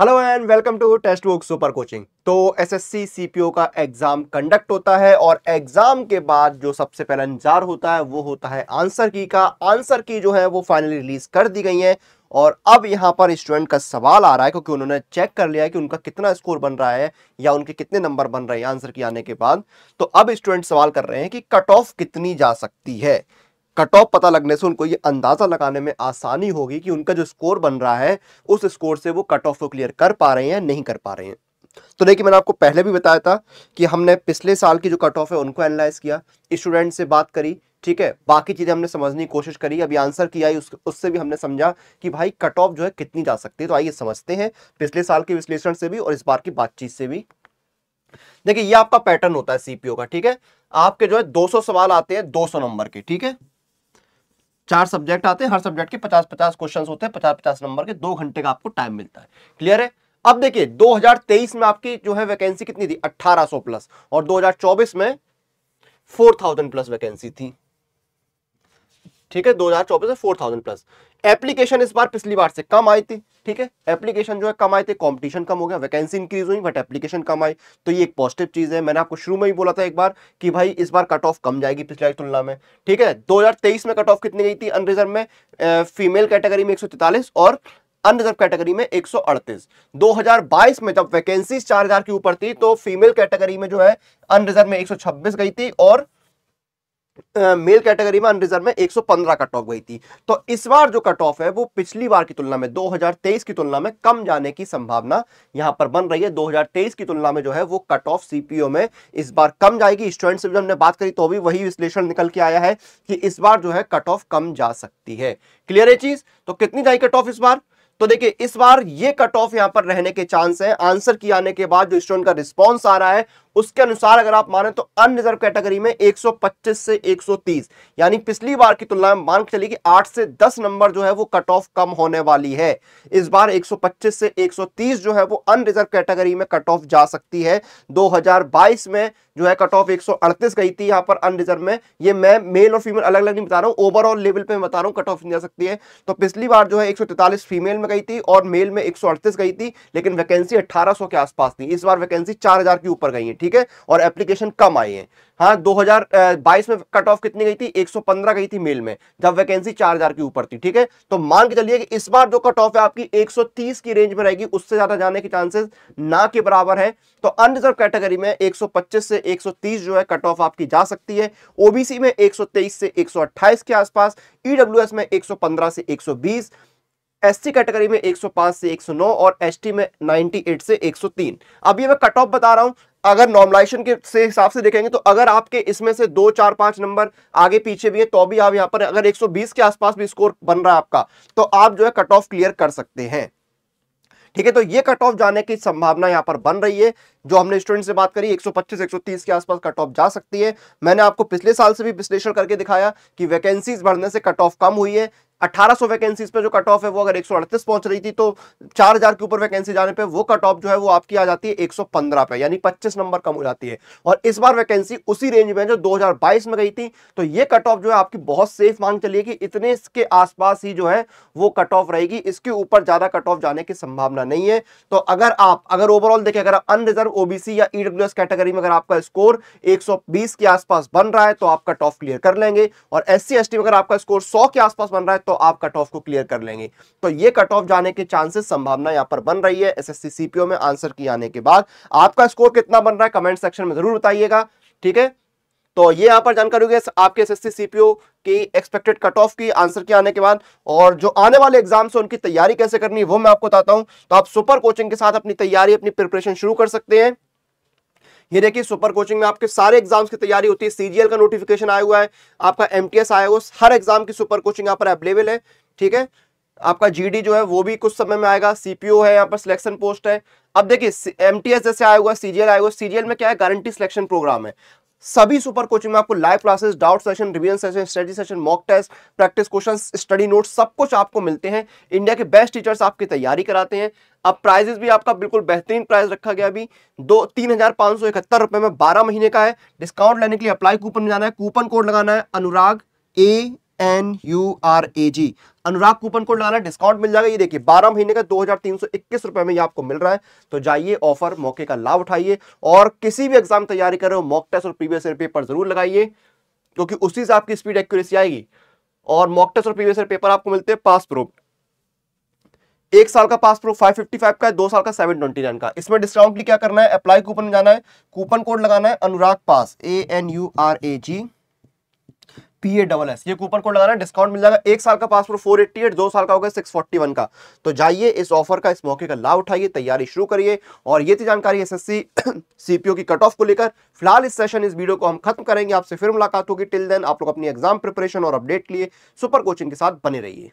hello and welcome to Testbook super coaching तो SSC CPO का exam conduct होता है और एग्ज़ाम के बाद जो सबसे पहला इंतजार होता है वो होता है आंसर की का आंसर की जो है वो फाइनली रिलीज़ कर दी गई है और अब यहाँ पर स्टूडेंट का सवाल आ रहा है क्योंकि उन्होंने चेक कर लिया है कि उनका कितना स्कोर बन रहा है या उनके कितने नंबर बन रहे हैं आंसर की आने के बाद तो अब स्टूडेंट सवाल कर रहे हैं कि कट ऑफ कितनी जा सकती है कट ऑफ पता लगने से उनको ये अंदाज़ा लगाने में आसानी होगी कि उनका जो स्कोर बन रहा है उस स्कोर से वो कट ऑफ को क्लियर कर पा रहे हैं नहीं कर पा रहे हैं तो देखिए मैंने आपको पहले भी बताया था कि हमने पिछले साल की जो कट ऑफ है उनको एनालाइज किया स्टूडेंट से बात करी ठीक है बाकी चीज़ें हमने समझने की कोशिश करी अभी आंसर किया उस, उससे भी हमने समझा कि भाई कट ऑफ जो है कितनी जा सकती है तो आइए समझते हैं पिछले साल के विश्लेषण से भी और इस बार की बातचीत से भी देखिए ये आपका पैटर्न होता है सीपीओ का ठीक है आपके जो है 200 सवाल आते हैं 200 नंबर के ठीक है चार सब्जेक्ट आते हैं हर सब्जेक्ट के पचास पचास क्वेश्चन होते हैं पचास पचास नंबर के दो घंटे का आपको टाइम मिलता है क्लियर है अब देखिए 2023 में आपकी जो है वैकेंसी कितनी थी 1800 प्लस और 2024 में 4000 प्लस वैकेंसी थी ठीक है 2024 में 4000 प्लस एप्लीकेशन इस बार पिछली बार से कम आई थी ठीक है एप्लीकेशन जो है कम आए थे कंपटीशन कम हो गया वैकेंसी इंक्रीज हुई बट एप्लीकेशन कम आई तो ये एक पॉजिटिव चीज है मैंने आपको शुरू में ही बोला था एक बार कि भाई इस बार कट ऑफ कम जाएगी पिछले तुलना में ठीक है दो में कट ऑफ कितनी गई थी अनरिजर्व में फीमेल कैटेगरी में एक और अनरिजर्व कैटेगरी में एक सौ में जब वैकेंसी चार के ऊपर थी तो फीमेल कैटेगरी में जो है अनरिजर्व में एक गई थी और मेल कैटेगरी में अनरिजर्व में 115 कट ऑफ गई थी तो इस बार जो कट ऑफ है वो पिछली बार की तुलना में 2023 की तुलना में कम जाने की संभावना यहां पर बन रही है 2023 की तुलना में जो है वो कट ऑफ सीपीओ में इस बार कम जाएगी स्टूडेंट्स से भी हमने बात करी तो भी वही विश्लेषण निकल के आया है कि इस बार जो है कट ऑफ कम जा सकती है क्लियर है चीज तो कितनी जाएगी कट ऑफ इस बार तो देखिए इस बार ये कट ऑफ यहां पर रहने के चांस है आंसर की आने के बाद जो स्टूडेंट का रिस्पांस आ रहा है उसके अनुसार अगर आप माने तो अनरिजर्व कैटेगरी में 125 से 130 यानी पिछली बार की तुलना में मान के चलिए कि 8 से 10 नंबर जो है वो कट ऑफ कम होने वाली है इस बार 125 से 130 जो है वो अनरिजर्व कैटेगरी में कट ऑफ जा सकती है 2022 में जो है कट ऑफ 138 गई थी यहां पर अनरिजर्व में ये मैं मेल और फीमेल अलग अलग नहीं बता रहा हूँ ओवरऑल लेवल पर बता रहा हूँ कट ऑफ जा सकती है तो पिछली बार जो है एक फीमेल में गई थी और मेल में एक गई थी लेकिन वैकेंसी अट्ठारह के आसपास थी इस बार वैकेंसी चार के ऊपर गई है ठीक है और एप्लीकेशन कम आई है हाँ 2022 में कट ऑफ कितनी गई थी 115 गई थी मेल में जब वैकेंसी 4000 के ऊपर थी ठीक है तो मान के चलिए कि इस बार जो कट ऑफ है आपकी 130 की रेंज में रहेगी उससे ज्यादा जाने के चांसेस ना के बराबर है तो अनरिजर्व कैटेगरी में 125 से 130 जो है कट ऑफ आपकी जा सकती है ओबीसी में 123 से 128 के आसपास ईडब्ल्यू में एक से 120 एससी कैटेगरी में 105 से 109 और एसटी में 98 से 103 अभी मैं कट ऑफ बता रहा हूं अगर नॉर्मलाइजेशन के से हिसाब से देखेंगे तो अगर आपके इसमें से दो चार पांच नंबर आगे पीछे भी है तो भी आप यहां पर अगर 120 के आसपास भी स्कोर बन रहा है आपका तो आप जो है कट ऑफ क्लियर कर सकते हैं ठीक है तो ये कट ऑफ जाने की संभावना यहाँ पर बन रही है जो हमने स्टूडेंट से बात करी 125 130 के आसपास कट ऑफ जा सकती है मैंने आपको पिछले साल से भी विश्लेषण करके दिखाया कि वैकेंसीज बढ़ने से कट ऑफ कम हुई है 1800 वैकेंसीज पे जो कट ऑफ है वो अगर 138 पहुंच रही थी तो 4000 के ऊपर वैकेंसी जाने पे वो कट ऑफ जो है वो आपकी आ जाती है 115 पे यानी 25 नंबर कम हो जाती है और इस बार वैकेंसी उसी रेंज में जो 2022 में गई थी तो ये कट ऑफ जो है आपकी बहुत सेफ मांग चलिए कि इतने के आसपास ही जो है वो कट ऑफ रहेगी इसके ऊपर ज्यादा कट ऑफ जाने की संभावना नहीं है तो अगर आप अगर ओवरऑल देखें अगर अनरिजर्व ओबीसी या ईडब्ल्यूएस e कैटेगरी में अगर आपका स्कोर 120 के आसपास बन रहा है तो आप कट ऑफ क्लियर कर लेंगे और एस सी में अगर आपका स्कोर 100 के आसपास बन रहा है तो आप कट ऑफ को क्लियर कर लेंगे तो ये कट ऑफ जाने के चांसेस संभावना यहाँ पर बन रही है एस सीपीओ में आंसर की आने के बाद आपका स्कोर कितना बन रहा है कमेंट सेक्शन में जरूर बताइएगा ठीक है तो ये यहाँ पर जानकारी होगी आपके एस एसएससी सीपीओ की एक्सपेक्टेड कट ऑफ की आंसर के आने के बाद और जो आने वाले एग्जाम्स हैं उनकी तैयारी कैसे करनी है वो मैं आपको बताता हूँ तो आप सुपर कोचिंग के साथ अपनी तैयारी अपनी प्रिपरेशन शुरू कर सकते हैं ये देखिए सुपर कोचिंग में आपके सारे एग्जाम्स की तैयारी होती है सीजीएल का नोटिफिकेशन आया हुआ है आपका एमटीएस आया हुआ हर एग्जाम की सुपर कोचिंग यहाँ पर अवेलेबल है ठीक है आपका जीडी जो है वो भी कुछ समय में आएगा सीपीओ है यहाँ पर सिलेक्शन पोस्ट है अब देखिए एमटीएस जैसे आया हुआ सीजीएल आएगा हुआ सीजीएल में क्या है गारंटी सिलेक्शन प्रोग्राम है सभी सुपर कोचिंग में आपको live classes doubt session revision session study session mock test practice question study notes सब कुछ आपको मिलते हैं इंडिया के बेस्ट टीचर्स आपकी तैयारी कराते हैं अब प्राइजेस भी आपका बिल्कुल बेहतरीन प्राइस रखा गया अभी दो तीन हजार पांच सौ इकहत्तर रुपए में बारह महीने का है डिस्काउंट लेने के लिए अप्लाई कूपन में जाना है कूपन कोड लगाना है Anurag A N U R A G Anurag coupon code लगाना डिस्काउंट मिल जाएगा ये देखिए 12 महीने का दो हजार में ये आपको मिल रहा है तो जाइए ऑफर मौके का लाभ उठाइए और किसी भी एग्जाम तैयारी कर रहे हो मॉक टेस्ट और प्रीवियस ईयर पेपर जरूर लगाइए क्योंकि उसी से आपकी स्पीड एक्यूरेसी आएगी और मॉक टेस्ट और प्रीवियस ईयर पेपर आपको मिलते हैं पास प्रूफ एक साल का पास प्रूफ 555 का है दो साल का 729 का इसमें डिस्काउंट क्या करना है अप्लाई कूपन जाना है कूपन कोड लगाना है Anurag pass A N U R A G P A double S ये कूपन कोड लगाना डिस्काउंट मिल जाएगा एक साल का पासपोर्ट फोर एट्टी एट दो साल का होगा सिक्स फोर्टी वन का तो जाइए इस ऑफर का इस मौके का लाभ उठाइए तैयारी शुरू करिए और ये थी जानकारी एस एस सी सीपीओ की कट ऑफ को लेकर फिलहाल इस सेशन इस वीडियो को हम खत्म करेंगे आपसे फिर मुलाकात होगी टिल देन आप लोग अपनी एग्जाम प्रिपरेशन और अपडेट के लिए सुपर कोचिंग के साथ बने रहिए